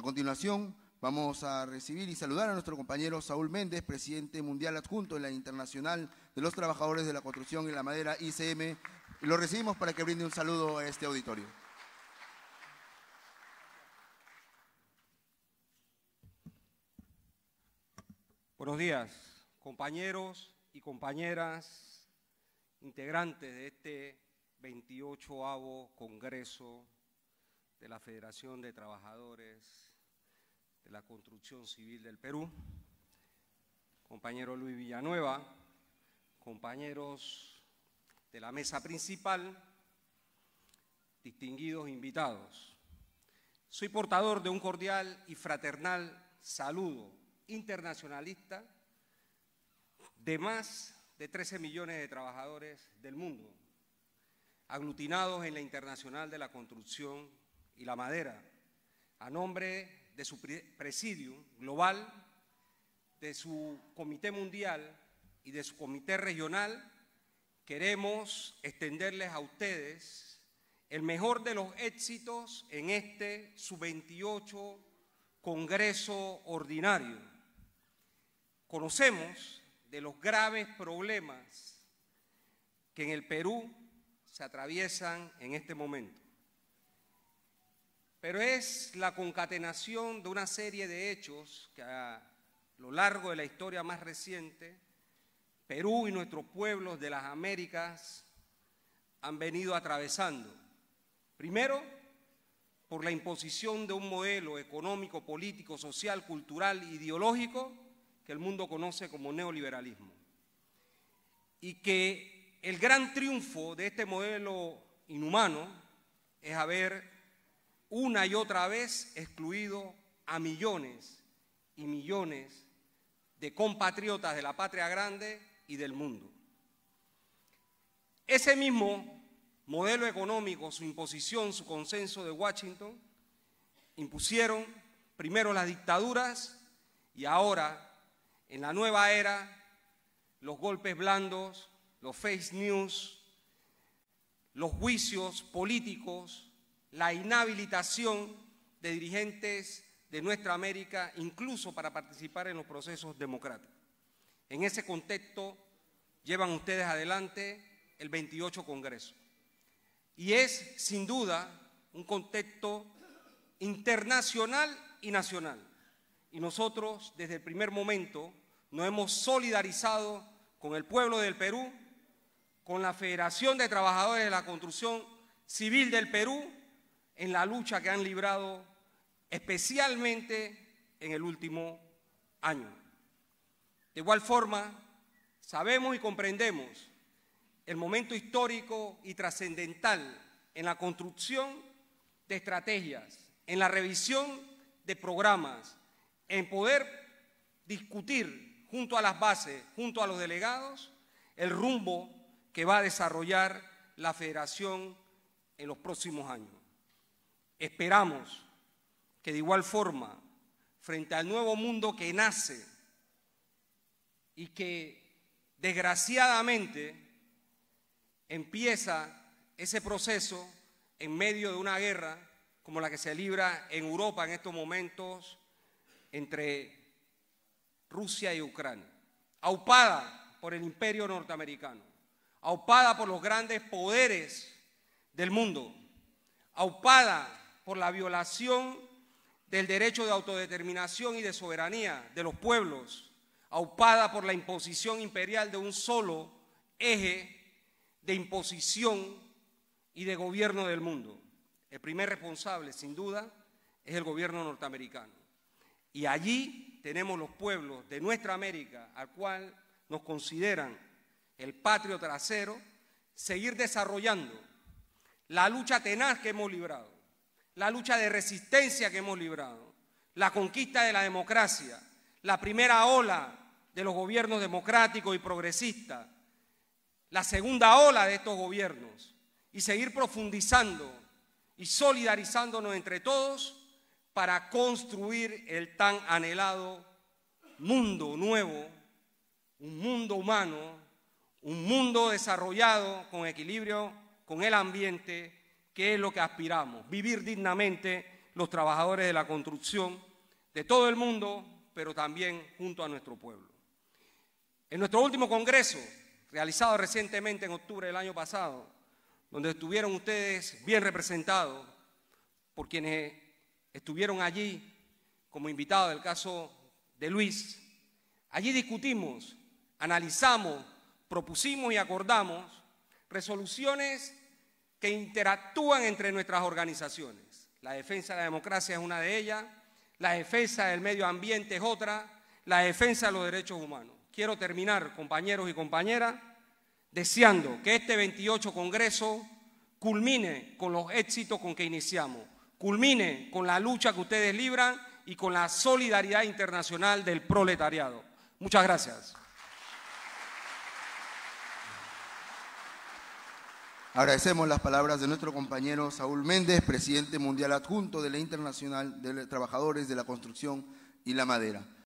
A continuación, vamos a recibir y saludar a nuestro compañero Saúl Méndez, presidente mundial adjunto de la Internacional de los Trabajadores de la Construcción y la Madera, ICM. Lo recibimos para que brinde un saludo a este auditorio. Buenos días, compañeros y compañeras integrantes de este 28 Congreso de la Federación de Trabajadores la Construcción Civil del Perú, compañero Luis Villanueva, compañeros de la mesa principal, distinguidos invitados. Soy portador de un cordial y fraternal saludo internacionalista de más de 13 millones de trabajadores del mundo, aglutinados en la Internacional de la Construcción y la Madera, a nombre de su Presidium global, de su comité mundial y de su comité regional, queremos extenderles a ustedes el mejor de los éxitos en este su 28 Congreso Ordinario. Conocemos de los graves problemas que en el Perú se atraviesan en este momento. Pero es la concatenación de una serie de hechos que a lo largo de la historia más reciente, Perú y nuestros pueblos de las Américas han venido atravesando. Primero, por la imposición de un modelo económico, político, social, cultural, ideológico que el mundo conoce como neoliberalismo. Y que el gran triunfo de este modelo inhumano es haber una y otra vez excluido a millones y millones de compatriotas de la patria grande y del mundo. Ese mismo modelo económico, su imposición, su consenso de Washington, impusieron primero las dictaduras y ahora, en la nueva era, los golpes blandos, los fake news, los juicios políticos, la inhabilitación de dirigentes de nuestra América, incluso para participar en los procesos democráticos. En ese contexto llevan ustedes adelante el 28 Congreso. Y es, sin duda, un contexto internacional y nacional. Y nosotros, desde el primer momento, nos hemos solidarizado con el pueblo del Perú, con la Federación de Trabajadores de la Construcción Civil del Perú en la lucha que han librado, especialmente en el último año. De igual forma, sabemos y comprendemos el momento histórico y trascendental en la construcción de estrategias, en la revisión de programas, en poder discutir junto a las bases, junto a los delegados, el rumbo que va a desarrollar la federación en los próximos años. Esperamos que de igual forma, frente al nuevo mundo que nace y que desgraciadamente empieza ese proceso en medio de una guerra como la que se libra en Europa en estos momentos entre Rusia y Ucrania, aupada por el imperio norteamericano, aupada por los grandes poderes del mundo, aupada por la violación del derecho de autodeterminación y de soberanía de los pueblos, aupada por la imposición imperial de un solo eje de imposición y de gobierno del mundo. El primer responsable, sin duda, es el gobierno norteamericano. Y allí tenemos los pueblos de nuestra América, al cual nos consideran el patrio trasero, seguir desarrollando la lucha tenaz que hemos librado la lucha de resistencia que hemos librado, la conquista de la democracia, la primera ola de los gobiernos democráticos y progresistas, la segunda ola de estos gobiernos, y seguir profundizando y solidarizándonos entre todos para construir el tan anhelado mundo nuevo, un mundo humano, un mundo desarrollado con equilibrio con el ambiente que es lo que aspiramos, vivir dignamente los trabajadores de la construcción de todo el mundo, pero también junto a nuestro pueblo. En nuestro último congreso, realizado recientemente en octubre del año pasado, donde estuvieron ustedes bien representados por quienes estuvieron allí como invitados, del caso de Luis, allí discutimos, analizamos, propusimos y acordamos resoluciones que interactúan entre nuestras organizaciones. La defensa de la democracia es una de ellas, la defensa del medio ambiente es otra, la defensa de los derechos humanos. Quiero terminar, compañeros y compañeras, deseando que este 28 Congreso culmine con los éxitos con que iniciamos, culmine con la lucha que ustedes libran y con la solidaridad internacional del proletariado. Muchas gracias. Agradecemos las palabras de nuestro compañero Saúl Méndez, presidente mundial adjunto de la Internacional de Trabajadores de la Construcción y la Madera.